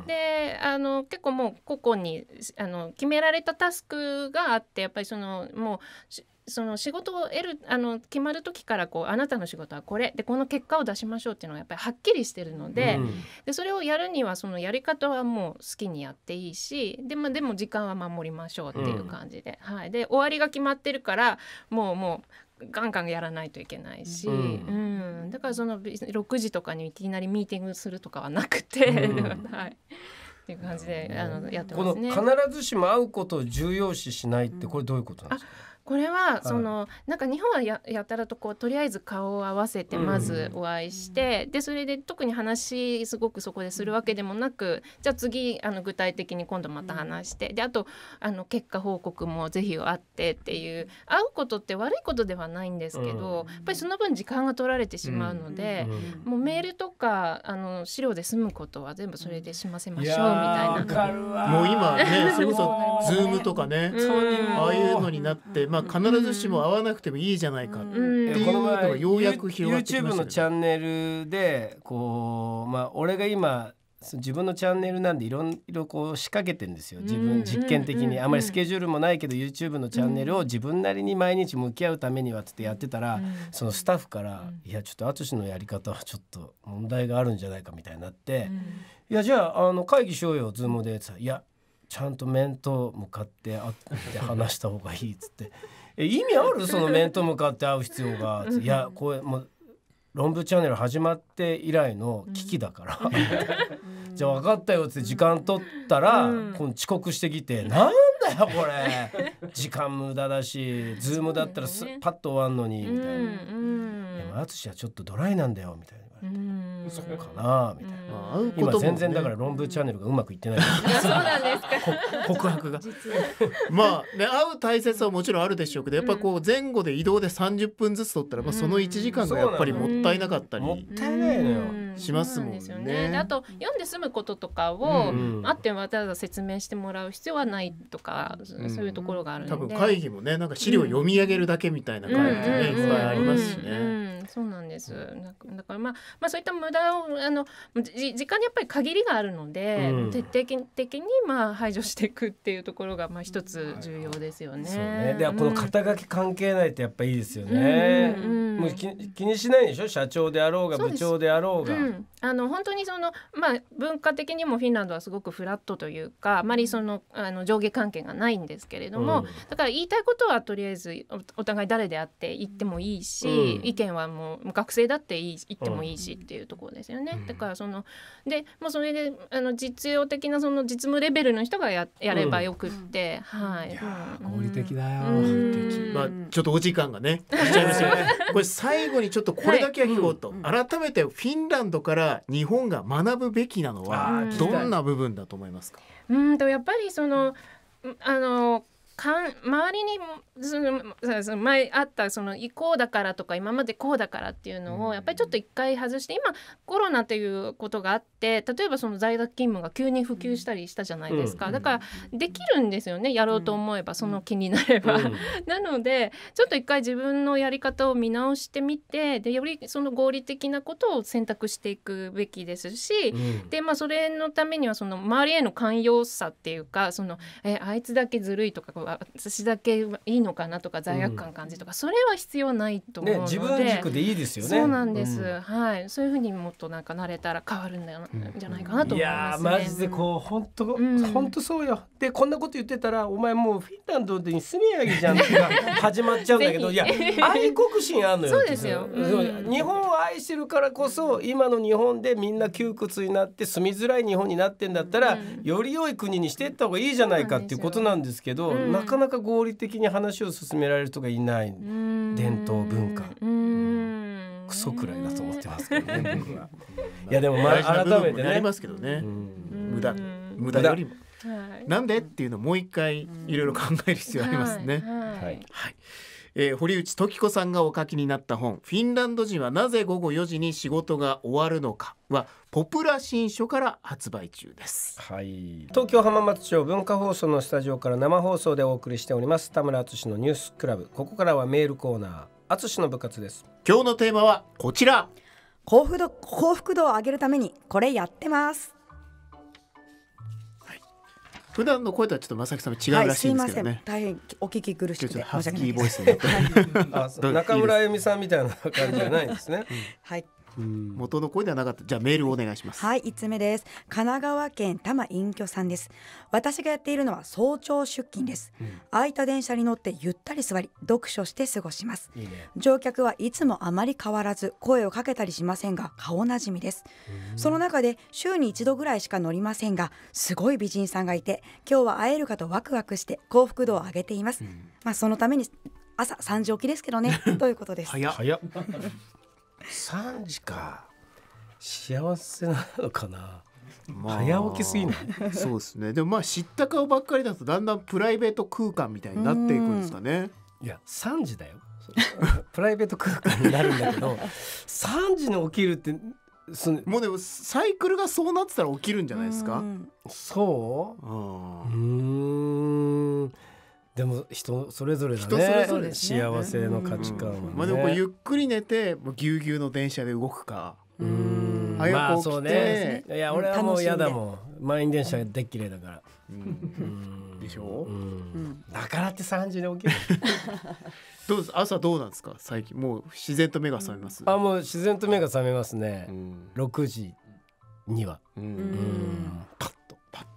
S2: であの結構もう個々にあの決められたタスクがあってやっぱりそのもうその仕事を得るあの決まる時からこうあなたの仕事はこれでこの結果を出しましょうっていうのはやっぱりはっきりしてるのでうん、でそれをやるにはそのやり方はもう好きにやっていいしで,、もでも時間は守りましょうっていう感じでうん、はい、で終わりが決まってるからもうもうガンガンやらないといけないし、うん、うん、だからその6時とかにいきなりミーティングするとかはなくて、うん、はい。っていう感じで、あのやってますね。この必
S1: ずしも会うことを重要視しないってこれどういうことなんですか。
S2: これはその、なんか日本はややたらとこうとりあえず顔を合わせてまずお会いして、うん、でそれで特に話すごくそこでするわけでもなくじゃあ次あの具体的に今度また話して、であとあの結果報告も是非あってっていう会うことって悪いことではないんですけど、うん、やっぱりその分時間が取られてしまうので、うん、もうメールとかあの資料で済むことは全部それで済ませましょうみたいな。もう今ねそれ
S4: こそ z o o とかね、ああいうのになってまあ、必ずしも会わなくてもいいじ
S1: ゃないかっていうのがようやく広がってきました、ね、YouTube のチャンネルでこう、まあ、俺が今自分のチャンネルなんでいろいろこう仕掛けてんですよ自分実験的にあんまりスケジュールもないけど YouTube のチャンネルを自分なりに毎日向き合うためにはってやってたらそのスタッフから「いやちょっと淳のやり方はちょっと問題があるんじゃないか」みたいになって「いやじゃああの会議しようよ Zoom で」ってたら「いやちゃんと面と向かって会って話した方がいいっつって「え意味あるその面と向かって会う必要が」いやこれもう「論文チャンネル」始まって以来の危機だから じゃあ分かったよって時間取ったら、この遅刻してきて「なんだよこれ時間無駄だしズームだったらす、っパッと終わんのに」みたいな。でも淳はちょっとドライなんだよみたいな
S4: そうかな
S1: みたいな、今全然だから論文チャンネルがうまくいってないそうなんですか告白が
S4: まあね会う大切さはもちろんあるでしょうけどやっぱこう前後で移動で30分ずつ取ったら、まあ、その1時間がやっぱりもったいなかったりもったいないのよしますもんね。うん、ですよあ
S2: と読んで済むこととかを、うんあってわざわざ説明してもらう必要はないとか、うん、そういうところがある多分会議も
S4: ねなんか資料読み上げるだけみたいな会議ね、いっぱいありますしね。
S2: そうなんです。だからまあまあそういった無駄をあの時間にやっぱり限りがあるので、うん、徹底的にまあ排除していくっていうところがまあ一つ重要ですよね。はいはい、ねで、はこの肩
S1: 書き関係ないってやっぱいいですよね。うん気にしないでしょ社長であろうが部長であろうが、う
S2: ん、あの本当にその、まあ、文化的にもフィンランドはすごくフラットというかあまりそのあの上下関係がないんですけれども、うん、だから言いたいことはとりあえずお互い誰であって言ってもいいし、うん、意見はもう学生だっていい言ってもいいしっていうところですよね。だからそので、もうそれであの実用的なその実務レベルの人がややればよくって、はい。い合
S4: 理的だよ、まあ、ちょっとお時間がね これ最後にちょっとこれだけは聞こうと、はい、改めてフィンランドドから日本が学ぶべきなのはどんな部分だと思いますか
S2: うんとやっぱりそのあのかん周りにそのその前あったそのこうだからとか今までこうだからっていうのをやっぱりちょっと一回外して今コロナっていうことがあって例えばその在宅勤務が急に普及したりしたじゃないですか、だからできるんですよねやろうと思えば、その気になれば、なのでちょっと一回自分のやり方を見直してみてでよりその合理的なことを選択していくべきですし、でまあそれのためにはその周りへの寛容さっていうかそのえあいつだけずるいとか私だけいいのかなとか罪悪感感じとか、うん、それは必要ないと思うので、ね、自分
S1: 軸でいいですよねそうなんです、う
S2: ん、はいそういうふうにもっとなんか慣れたら変わるんだよ、じゃないかなと思います、
S1: ね、いやマジでこう本当本当そうよでこんなこと言ってたらお前もうフィンランドに住み上げじゃんって始まっちゃうんだけどいや愛国心あるのよ そうですよ、日本を愛してるからこそ今の日本でみんな窮屈になって住みづらい日本になってんだったら、より良い国にしていった方がいいじゃないかっていうことなんですけど、うんなかなか合理的に話を進められる人がいない伝統文化。クソくらい
S5: だと思ってますけどね僕は。
S4: いやでもまあ改めてね。ありますけどね。無駄無駄よりも。なんでっていうのをもう一回いろいろ考える必要ありますね。はい。はいえー、堀内時子さんがお書きになった本「フィンランド人はなぜ午後4時に仕事が終わるのか」はポプラ新書から発売中です、は
S1: い、東京浜松町文化放送のスタジオから生放送でお送りしております田村敦のニュースクラブここからはメールコーナー敦の部活です
S4: 今日のテーマはこちら
S3: 幸福度幸福度を上げるためにこれやってます
S4: 普段の声とはちょっと正木さんの違うらしいんですけどね、はい、大変お
S3: 聞き苦し
S4: くて申し訳ないです 中村あゆ
S3: みさんみたいな感じじゃないんですね
S1: はい
S4: 元の声ではなかったじゃあメールをお願いしま
S3: すはい5つ目です神奈川県多摩隠居さんです私がやっているのは早朝出勤です、うん、空いた電車に乗ってゆったり座り読書して過ごします、ね、乗客はいつもあまり変わらず声をかけたりしませんが顔なじみです、うん、その中で週に一度ぐらいしか乗りませんがすごい美人さんがいて今日は会えるかとワクワクして幸福度を上げています、うん、まあそのために朝3時起きですけどね ということです
S4: 早
S1: っ 3時か幸せ
S4: なのかな、まあ、早起きすぎないそうですねでもまあ知った顔ばっかりだとだんだんプライベート空間みたいになっていくんですかね
S1: いや3時だよ
S4: プライベート空間になるんだけど3時に起きるってそのもうでもサイクルがそうなってたら起きるんじゃないですか
S1: そううんでも人それぞれだね人それぞれ、ね、幸せの価値観は、ねうん、まあでもゆ
S4: っくり寝てぎゅうぎゅうの電車で動くかうん早くそうね、いや俺はもう嫌だもん満員電車でっきれだから、う
S1: ん、でしょ、うん、だからって3時に起きる どうです朝
S4: どうなんですか最近もう自然と目が覚め
S1: ます、あもう自然と目が覚めますね、うん、6時にはうん、パッとパッと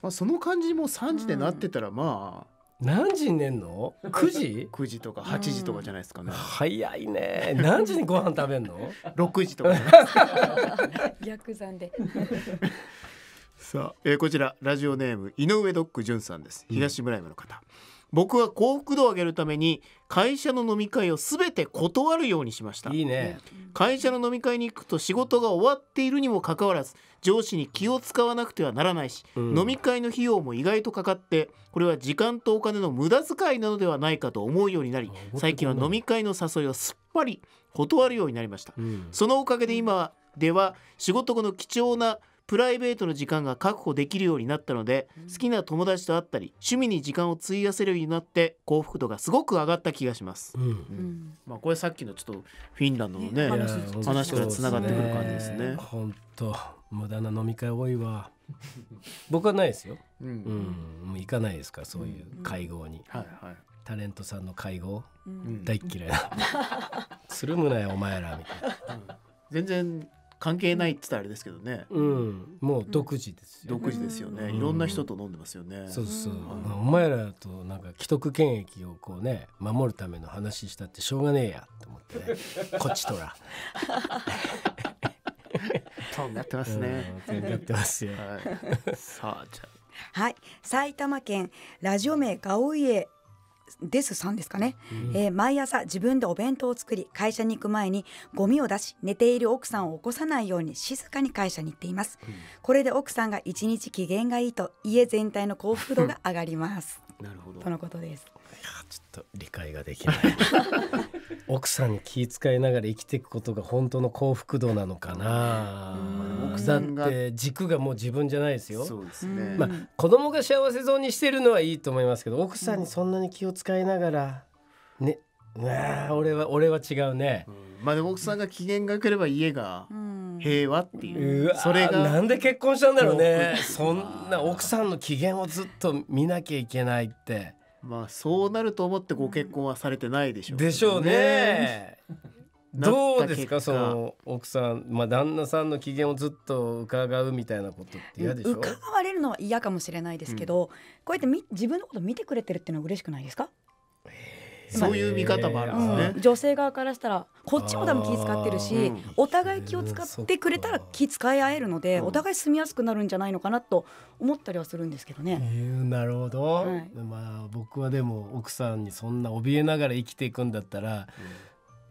S1: まあその感じも3時でなってたらまあ、何時に寝んの9時 ?9 時とか8時とかじゃないですかね、早いね何時にご飯食べんの ?6 時とか
S3: 逆算で
S4: さあ、えー、こちらラジオネーム井上ドッグ潤さんです東村山の方、僕は幸福度を上げるために会社の飲み会を全て断るようにしましたいいね会社の飲み会に行くと仕事が終わっているにもかかわらず上司に気を使わなくてはならないし、うん、飲み会の費用も意外とかかってこれは時間とお金の無駄遣いなのではないかと思うようになり最近は飲み会の誘いをすっぱり断るようになりました、うん、そのおかげで今では仕事後の貴重なプライベートの時間が確保できるようになったので好きな友達と会ったり趣味に時間を費やせるようになって幸福度がすごく上がった気がします、う
S5: んうん、
S4: まあ、こ
S1: れさっきのちょっとフィンランドのね話からつながってくる感じですね本当無駄な飲み会多いわ 僕はないですよ、うん、もう行かないですかそういう会合に、はいはいタレントさんの会合、うん、大嫌いつる むなよお前らみたいな、うん、全然関係ないっつったらあれですけどね、うん、もう独自ですよ、独自ですよね、いろんな人と飲ん
S4: でますよね、そうそう、お
S1: 前らとなんか既得権益をこうね守るための話したってしょうがねえやと思って、ね、こっちとらとんがって
S4: ますね、とんがってますよ、はい、さあじゃあ
S3: はい、埼玉県ラジオ名ガオイエですさんですかね、うん、えー、毎朝自分でお弁当を作り会社に行く前にゴミを出し寝ている奥さんを起こさないように静かに会社に行っています、うん、これで奥さんが一日機嫌がいいと家全体の幸福度が上がりますなるほどとのことですい
S1: やちょっと理解ができない 奥さんに気遣いながら生きていくことが本当の幸福度なのかな奥さんって軸がもう自分じゃないですよそうですねまあ子供が幸せそうにしてるのはいいと思いますけど奥さんにそんなに気を使いながらねうわ俺は俺は違うね、うまあでも奥さんが機嫌が良ければ家が、うん平和っていうそれがなんで
S4: 結婚したんだろうね
S1: そんな奥さんの機嫌をずっと見なきゃ
S4: いけないってまあそうなると思ってご結婚はされてないでしょう、ね、でしょうね
S1: どうですかその奥さん、まあ、旦那さんの機嫌をずっと伺うみたいなことって嫌でしょ伺
S3: われるのは嫌かもしれないですけど、うん、こうやってみ自分のこと見てくれてるっていうのは嬉しくないですかそういう見方もあるんですね、女性側からしたらこっちも多分気使ってるし、お互い気を使ってくれたら気遣い合えるので、お互い住みやすくなるんじゃないのかなと思ったりはするんですけどね。
S1: なるほど、まあ僕はでも奥さんにそんな怯えながら生きていくんだったら、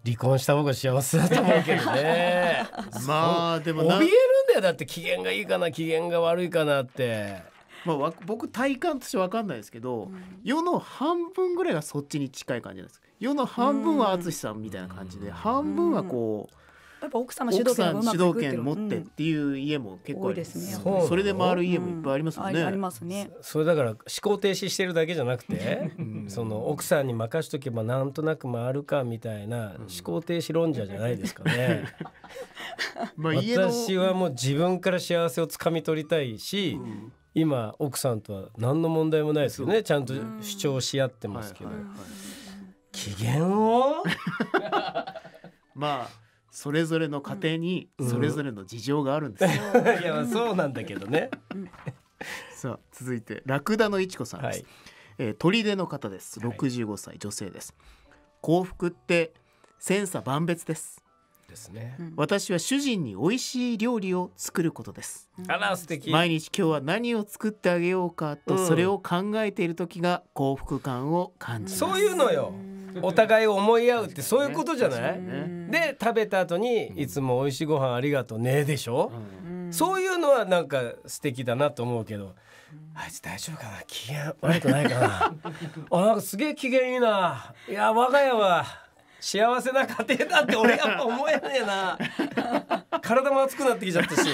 S1: 離婚した方が幸せだと思うけどね。
S3: まあでも怯えるんだよだ
S1: って機嫌がいいかな機嫌が悪いかなって。まあ、僕体感として分かんないです
S4: けど、うん、世の半分ぐらいがそっちに近い感じなんです世の半分は淳さんみたいな感じで、うん、半分はこう。
S3: やっぱ奥様主導権主導権持って
S4: っていう家
S1: も
S3: 結構あります,、ねそそれで回る家も
S1: いっぱいありま
S4: すよね、あり
S3: ますね
S1: それだから思考停止してるだけじゃなくて、その奥さんに任しとけばなんとなく回るかみたいな思考停止論者じゃないですかね、まあ、私はもう自分から幸せをつかみ取りたいし、今奥さんとは何の問題もないですよねちゃんと主張し合ってますけど、はいはいはい、機嫌を
S4: まあそれぞれの家庭にそれぞれの事情があるんですよ、うん、いやそうなんだけどねさあ続いてラクダのいちこさんです、はい、えー、砦の方です65歳、女性です幸福って千差万別ですですね、私は主人に美味しい料理を作る
S1: ことです、あら素敵毎
S4: 日今日は何を作ってあげようかとそれを考えている時が幸福感を感じます、うん、そういうのよ
S1: お互いを思い合うってそういうことじゃない、ね、で食べた後にいつも美味しいご飯ありがとうねでしょ、そういうのはなんか素敵だなと思うけどあいつ大丈夫かな機嫌悪くないかな あなんかすげえ機嫌いいないや我が家は幸せな家庭だって俺やっぱ思えねえな体も熱くなってきちゃったし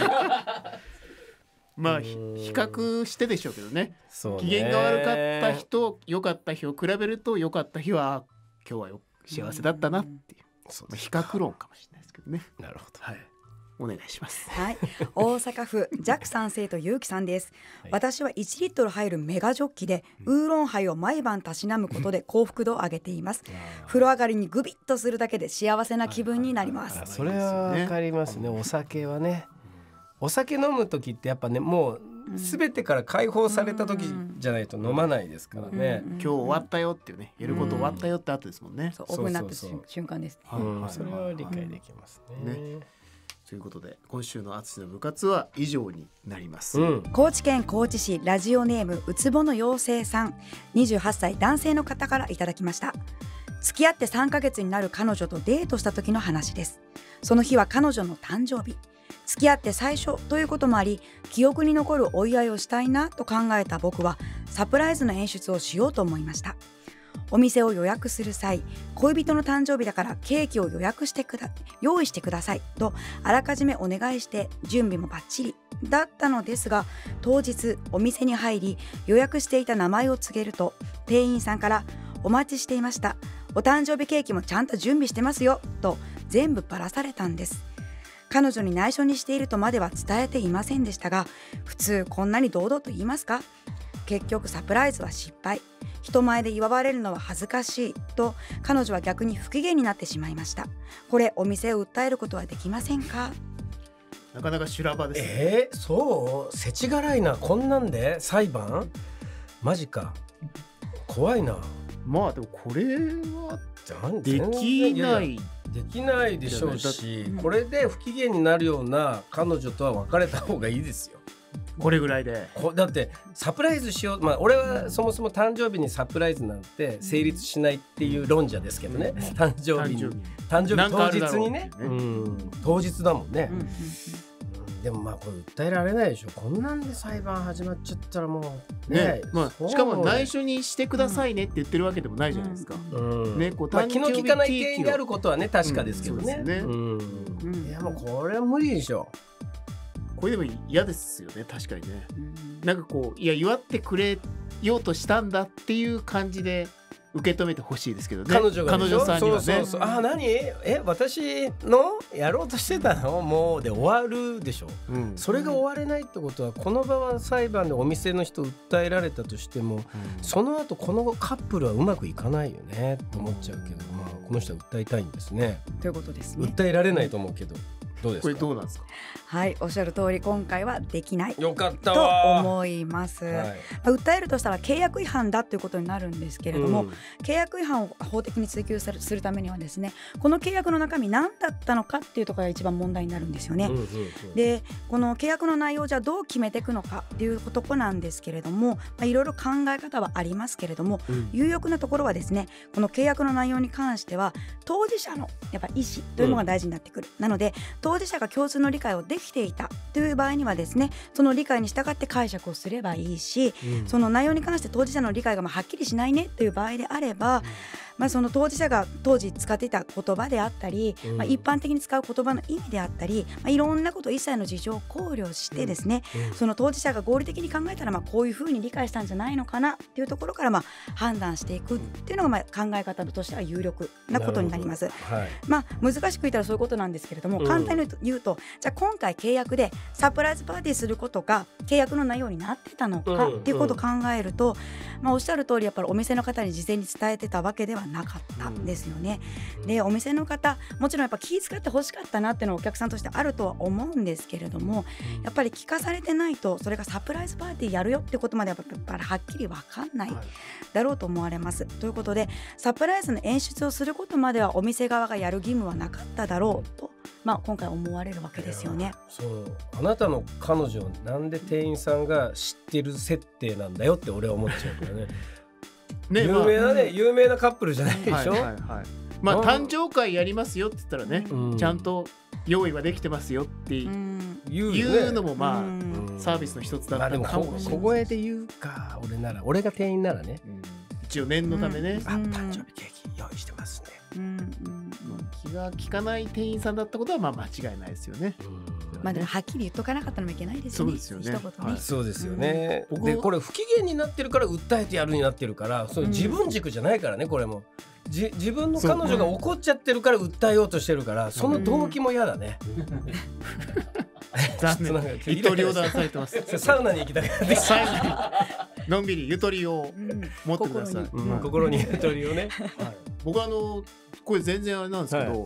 S4: まあ比較してでしょうけどね機嫌が悪かった日と良かった日を比べると良かった日は今日はよ幸せだったなっていう、う比較論かもしれないですけどね。なるほど、はいお願いします。
S3: はい、大阪府ジャクさんとゆうきさんです。私は1リットル入るメガジョッキで、ウーロンハイを毎晩たしなむことで幸福度を上げています。風呂上がりにグビッとするだけで幸せな気分になります。それはわ
S1: かりますね。お酒はね、お酒飲む時ってやっぱねもう。すべてから解放された時じゃないと飲まないですから
S3: ね、今日終わったよっていうねやること終わったよって後です
S1: もんね、
S4: そう多くなった瞬
S3: 間ですね、それは理解できますね
S4: ということで今週の淳の部活は以上になります、うん、
S3: 高知県高知市ラジオネームうつぼの妖精さん28歳男性の方からいただきました付き合って3ヶ月になる彼女とデートした時の話ですその日は彼女の誕生日付き合って最初ということもあり記憶に残るお祝いをしたいなと考えた僕はサプライズの演出をしようと思いましたお店を予約する際恋人の誕生日だからケーキを予約してくだ用意してくださいとあらかじめお願いして準備もバッチリだったのですが当日お店に入り予約していた名前を告げると店員さんから「お待ちしていました」お誕生日ケーキもちゃんと準備してますよと全部ばらされたんです彼女に内緒にしているとまでは伝えていませんでしたが普通こんなに堂々と言いますか結局サプライズは失敗人前で祝われるのは恥ずかしいと彼女は逆に不機嫌になってしまいましたこれお店を訴えることはできませんか
S1: なかなか修羅場です、ね、えー、そう世知辛いなこんなんで裁判マジか怖いなまあでもこれはできないできないでしょうしこれで不機嫌になるような彼女とは別れた方がいいですよこれぐらいでだってサプライズしようまあ俺はそもそも誕生日にサプライズなんて成立しないっていう論者ですけどね誕生日に誕生日当日にね、ね、うん当日だもんね、うんうん、でもまあこれ訴えられないでしょこんなんで裁判始まっちゃったらもうね、ね、まあ、しかも内緒
S4: にしてくださいねって言ってるわけでもないじゃないですか、うんねこう、まあ、気の利かない原因であることはね確かですけどね,、うん、ね
S1: うん、いやもうこれは無理でしょこれ
S4: でも嫌ですよね確かにね、うん、なんかこういや祝ってくれようとしたんだっていう感じで受け止めてほ
S1: しいですけどね彼女彼女さんにはねあ何え私のやろうとしてたのもうで終わるでしょ、うん、それが終われないってことはこの場は裁判でお店の人訴えられたとしても、うん、その後このカップルはうまくいかないよねと思っちゃうけど、まあこの人は訴えたいんですねということですね訴えられないと思うけど、うんどうですこれどうなんですか
S3: はいおっしゃる通り今回はできないよかったと思います、はい、訴えるとしたら契約違反だということになるんですけれども、うん、契約違反を法的に追及するためにはですねこの契約の中身何だったのかっていうところが一番問題になるんですよね、うんうんうん、でこの契約の内容じゃどう決めていくのかっていうとこなんですけれどもいろいろ考え方はありますけれども、うん、有力なところはですねこの契約の内容に関しては当事者のやっぱ意思というのが大事になってくる、うん、なので当当事者が共通の理解をできていたという場合にはですねその理解に従って解釈をすればいいし、うん、その内容に関して当事者の理解がまあはっきりしないねという場合であれば、うんまあ、その当事者が当時使ってた言葉であったり、うん、まあ、一般的に使う言葉の意味であったり、まあ、いろんなこと一切の事情を考慮してですね、うん、その当事者が合理的に考えたらまあこういうふうに理解したんじゃないのかなっていうところからまあ判断していくっていうのがまあ考え方としては有力なことになります。はい、まあ、難しく言ったらそういうことなんですけれども簡単に言うと、うん、じゃあ今回契約でサプライズパーティーすることが契約の内容になってたのかっていうことを考えると、まあ、おっしゃる通りやっぱりお店の方に事前に伝えてたわけではなかったんですよね。でお店の方もちろんやっぱ気遣ってほしかったなっていうのはお客さんとしてあるとは思うんですけれどもやっぱり聞かされてないとそれがサプライズパーティーやるよってことまでやっぱりはっきり分かんないだろうと思われます。ということでサプライズの演出をすることまではお店側がやる義務はなかっただろうとまあ、今回思われるわけですよね。そ
S1: うあなたの彼女なんで店員さんが知ってる設定なんだよって俺は思っちゃうからね。
S4: ね、有名なね、有名なカップルじゃないでしょ、はいはいはい、まあ誕生会やりますよって言ったらね、うん、ちゃんと用意はできてますよっていうのもまあサービスの一つだったのかもしれない、あ、小
S1: 声で言うか俺なら俺が店員ならね、うん、
S4: 一応念のためね、あ
S1: 誕生日ケーキ用意してますね、
S4: うん気が利かない店員さんだったことはまあ間違いないですよね、うんまあでもはっきり言っとかなかったのもいけ
S3: ないですよね。そうですよね。ねはい、そ
S1: うですよね。うん、でこれ不機嫌になってるから訴えてやるになってるから、それ自分軸じゃないからねこれも。じ自分の彼女が怒っちゃってるから訴えようとしてるから、その動機も嫌だね。残念。一刀両断されてます。サウナに行きたい。なって
S4: き のんびりゆとりを持ってください。心に,、ゆとりをね。僕あのこれ全然あれなんですけど、はい、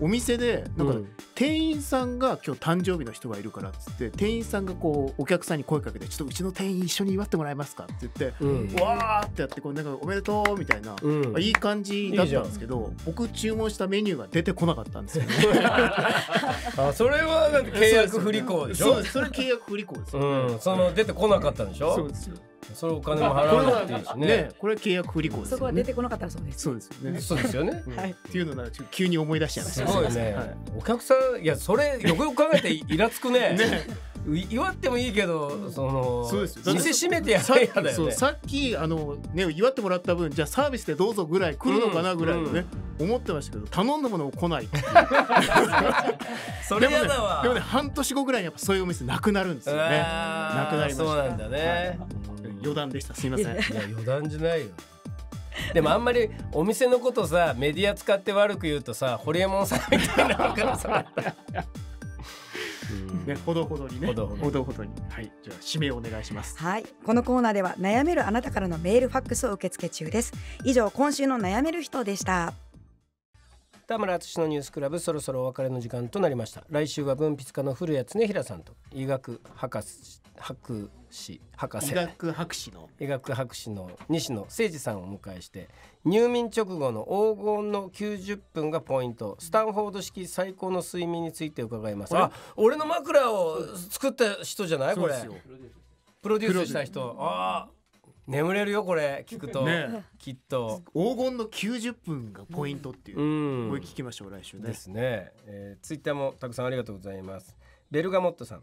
S4: お店でなんか、店員さんが今日誕生日の人がいるからっつって店員さんがこうお客さんに声かけて「ちょっとうちの店員一緒に祝ってもらえますか?」って言って、うん、わあ」ってやってこうなんかおめでとうみたいな、うん、いい感じだったんですけど僕注文したメニューが出て
S1: こなかったんですよ、ね、あそれはなんか契約不履行でしょそそれ契約不履行ですよ、ね、うん、その出てこなかったんでしょうそうですよそれお金
S4: も払わなくていいしね。ねこれは契約不履行です、ね、そこは出てこなかったらそうです。そうですよね。そうですよね。はい。っていうのなら急に思い出しちゃいました。すごいね。は
S1: い、お客さんいやそれよくよく考えて イラつくね。ね。祝ってもいいけどそのそうです店閉めてやれやだよねさ
S4: っきあのね祝ってもらった分じゃサービスでどうぞぐらい来るのかなぐらいのね、うんうん、思ってましたけど頼んだものも来ない それやだわでもね、ね、半年後ぐらいやっぱそういうお店なくなるんですよねなくなりましそうなんだね、は
S1: い余談でしたすいませんいや余談じゃないよ でもあんまりお店のことさメディア使って悪く言うとさホリエ
S3: モンさんみたいなのからさ
S1: ね、ほどほどに
S3: ね。ほどほ
S4: どほどに。はい、じゃあ締めをお願いしま
S3: す。はい、このコーナーでは悩めるあなたからのメールファックスを受け付け中です。以上、今週の悩める人でした。
S1: 田村淳のニュースクラブそろそろお別れの時間となりました来週は文筆家の古谷恒平さんと医学博士博士博士医学博士の医学博士の西野誠二さんをお迎えして入眠直後の黄金の90分がポイントスタンフォード式最高の睡眠について伺いますあ俺の枕を作った人じゃないこれプロデュースした人ああ眠れるよこれ聞くと、ね、きっと
S4: 黄金の90分
S1: がポイントっていう、うん、これ聞きましょう来週ねですね、えー、ツイッターもたくさんありがとうございますベルガモットさん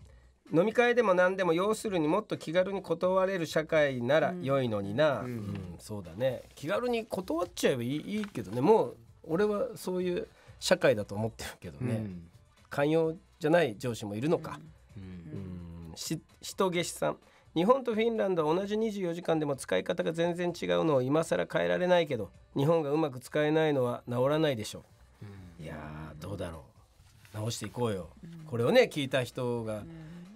S1: 飲み会でも何でも要するにもっと気軽に断れる社会なら良いのにな、うん、うん、そうだね気軽に断っちゃえばいいいいけどねもう俺はそういう社会だと思ってるけどね、うん、寛容じゃない上司もいるのか、うんうん、し人さん日本とフィンランドは同じ24時間でも使い方が全然違うのを今更変えられないけど日本がうまく使えないのは治らないでしょう、うん、いやどうだろう直していこうよ、うん、これをね聞いた人が、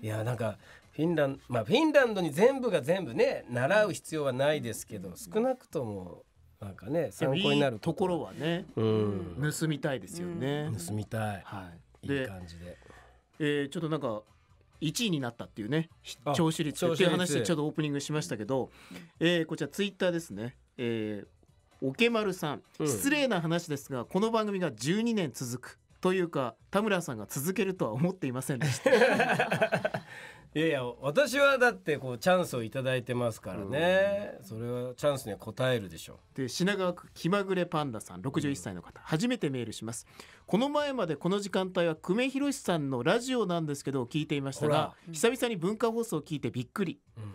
S1: いやなんかフィンランドまあフィンランドに全部が全部ね習う必要はないですけど少なくともなんかね参考になるところはね、うん、盗みたいですよね、うん、盗みたい、はい、いい感じで、
S4: えー、ちょっとなんか1位になったっていうね聴取率っていう話でちょっとオープニングしましたけど、えー、こちらツイッターですね、えー、おけまるさん、ん、失礼な話ですがこの番組が12年続
S1: くというか田村さんが続けるとは
S4: 思っていません
S1: でした。いやいや私はだってこうチャンスを頂いてますからね、それはチャンスには応
S4: えるでしょで品川区気まぐれパンダさん61歳の方、うん、初めてメールしますこの前までこの時間帯は久米宏さんのラジオなんですけど聞いていましたが久々に文化放送を聞いてびっくり、うん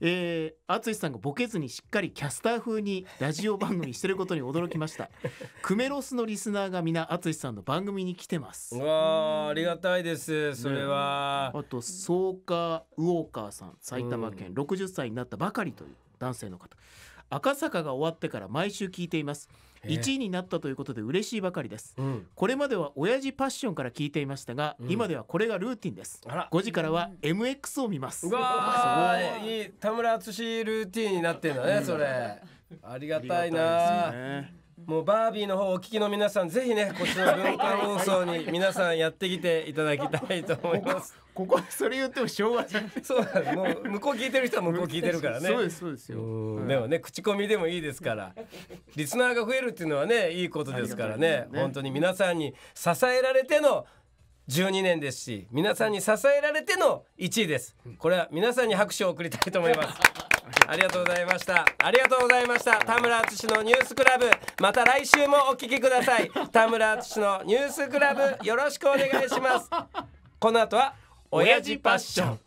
S4: えー、淳さんがボケずにしっかりキャスター風にラジオ番組してることに驚きました クメロスのリスナーが皆淳さんの番組に来てますわありが
S1: たいですそれは、
S4: ね、あと草加ウォーカーさん埼玉県60歳になったばかりという男性の方、うん、赤坂が終わってから毎週聞いています1位になったということで嬉しいばかりです、うん、これまでは親父パッションから聞いていましたが、うん、今ではこれがルーティンです5時からは
S1: MX を見ますうわーいい田村淳ルーティンになってんだね、それありがたいな、ね、もうバービーの方お聞きの皆さんぜひね こっちの文化放送に皆さんやってきていただきたいと思いますここはそれ言っても昭和じゃないそうなんですもう向こう聞いてる人は向こう聞いてるからねそうですそうですよ、でもね口コミでもいいですからリスナーが増えるっていうのはねいいことですからね本当に皆さんに支えられての12年ですし皆さんに支えられての1位ですこれは皆さんに拍手を送りたいと思います ありがとうございましたありがとうございました田村淳のニュースクラブまた来週もお聞きください 田村淳のニュースクラブよろしくお願いしますこの後は親父パッション